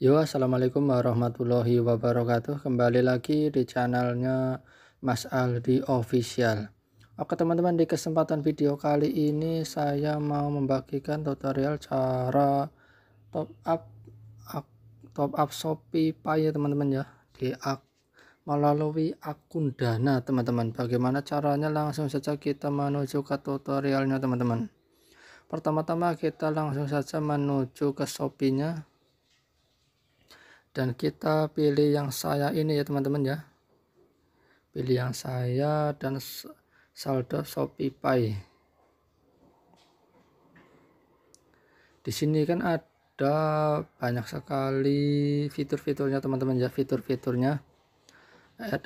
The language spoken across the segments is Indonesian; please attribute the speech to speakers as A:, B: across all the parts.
A: Yo, assalamualaikum warahmatullahi wabarakatuh. Kembali lagi di channelnya Mas Aldi Official. Oke teman-teman di kesempatan video kali ini saya mau membagikan tutorial cara top up top up Shopee Pay ya teman-teman ya di ak melalui akun Dana teman-teman. Bagaimana caranya langsung saja kita menuju ke tutorialnya teman-teman. Pertama-tama kita langsung saja menuju ke Shopee-nya dan kita pilih yang saya ini ya teman-teman ya pilih yang saya dan saldo shopeepay di sini kan ada banyak sekali fitur-fiturnya teman-teman ya fitur-fiturnya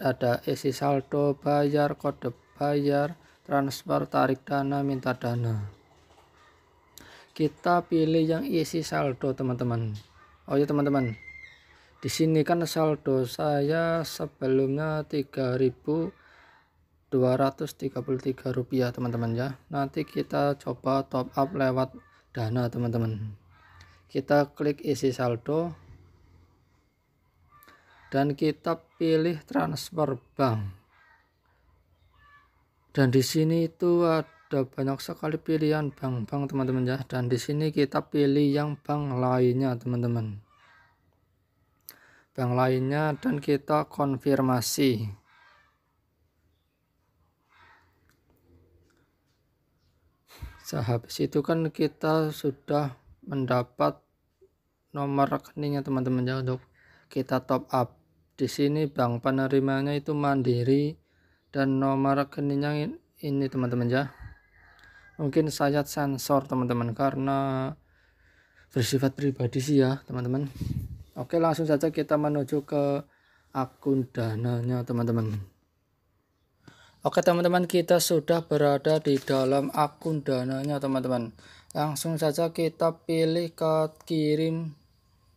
A: ada isi saldo bayar kode bayar transfer tarik dana minta dana kita pilih yang isi saldo teman-teman oh ya teman-teman di sini kan saldo saya sebelumnya 3233 rupiah teman-teman ya nanti kita coba top up lewat dana teman-teman kita klik isi saldo dan kita pilih transfer bank dan di sini itu ada banyak sekali pilihan bank-bank teman-teman ya dan di sini kita pilih yang bank lainnya teman-teman bank lainnya dan kita konfirmasi sehabis itu kan kita sudah mendapat nomor rekeningnya teman-teman ya untuk kita top up di sini bank penerimanya itu mandiri dan nomor rekeningnya ini teman-teman ya mungkin saya sensor teman-teman karena bersifat pribadi sih ya teman-teman Oke, langsung saja kita menuju ke akun dananya, teman-teman. Oke, teman-teman, kita sudah berada di dalam akun dananya, teman-teman. Langsung saja kita pilih ke kirim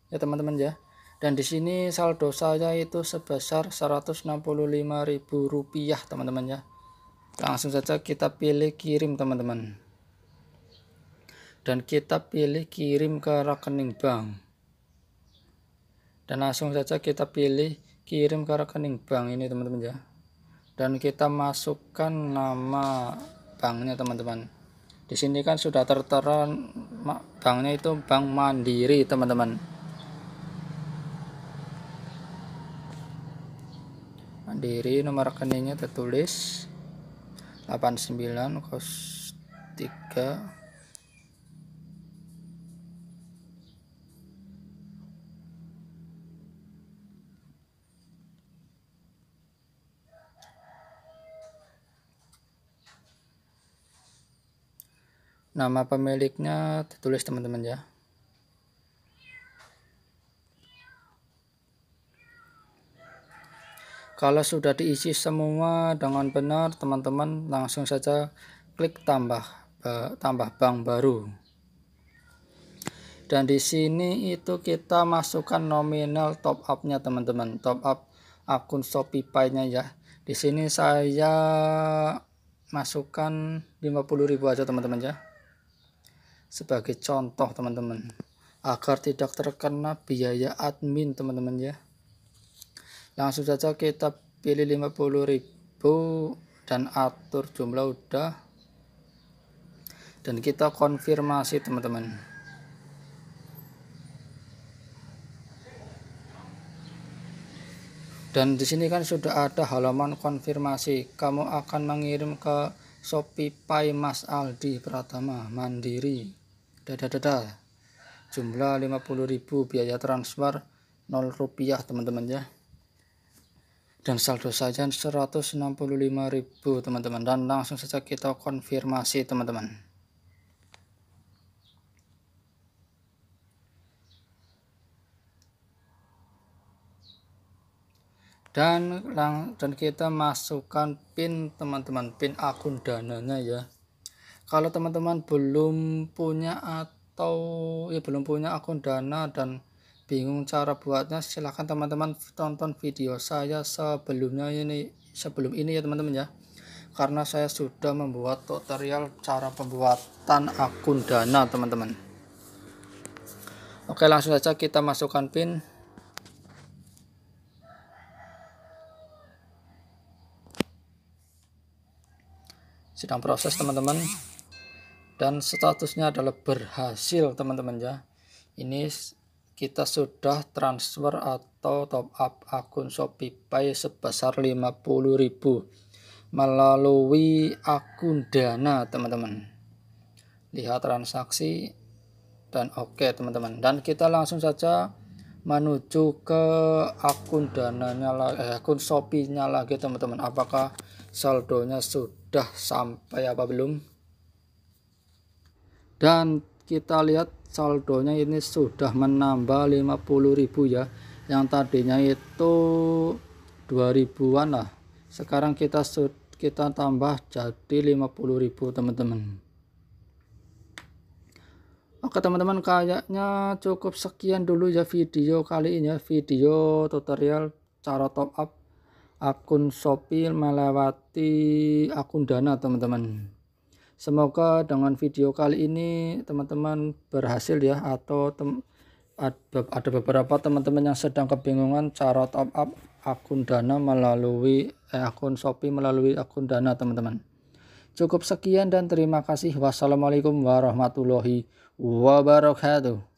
A: ya, teman-teman ya. Dan di sini saldo saya itu sebesar Rp165.000, teman-teman ya. Langsung saja kita pilih kirim, teman-teman dan kita pilih kirim ke rekening bank dan langsung saja kita pilih kirim ke rekening bank ini teman-teman ya dan kita masukkan nama banknya teman-teman di sini kan sudah tertera banknya itu bank mandiri teman-teman mandiri nomor rekeningnya tertulis 8903 nama pemiliknya tertulis teman-teman ya kalau sudah diisi semua dengan benar teman-teman langsung saja klik tambah tambah bank baru dan di sini itu kita masukkan nominal top upnya teman-teman top up akun pay nya ya di sini saya masukkan 50.000 aja teman-teman ya sebagai contoh teman-teman agar tidak terkena biaya admin teman-teman ya langsung saja kita pilih ribu dan atur jumlah udah dan kita konfirmasi teman-teman dan di sini kan sudah ada halaman konfirmasi kamu akan mengirim ke Pay Mas Aldi Pratama Mandiri dadah dadah jumlah 50.000 biaya transfer 0 rupiah teman-teman ya dan saldo saja 165.000 teman-teman dan langsung saja kita konfirmasi teman-teman dan dan kita masukkan pin teman-teman pin akun dananya ya kalau teman-teman belum punya atau ya belum punya akun dana dan bingung cara buatnya silahkan teman-teman tonton video saya sebelumnya ini sebelum ini ya teman-teman ya karena saya sudah membuat tutorial cara pembuatan akun dana teman-teman oke langsung saja kita masukkan pin sedang proses teman-teman dan statusnya adalah berhasil teman-teman ya ini kita sudah transfer atau top up akun Shopee Pay sebesar 50.000 melalui akun Dana teman-teman lihat transaksi dan oke okay, teman-teman dan kita langsung saja menuju ke akun dananya eh, akun Shopee-nya lagi teman-teman apakah saldonya sudah sampai apa belum dan kita lihat saldonya ini sudah menambah 50 ribu ya yang tadinya itu 2000-an lah sekarang kita kita tambah jadi 50 ribu teman-teman Oke oh, teman-teman kayaknya cukup sekian dulu ya video kali ini ya video tutorial cara top up akun Shopee melewati akun Dana teman-teman. Semoga dengan video kali ini teman-teman berhasil ya atau tem ada beberapa teman-teman yang sedang kebingungan cara top up akun Dana melalui eh, akun Shopee melalui akun Dana teman-teman. Cukup sekian dan terima kasih. Wassalamualaikum warahmatullahi wabarakatuh.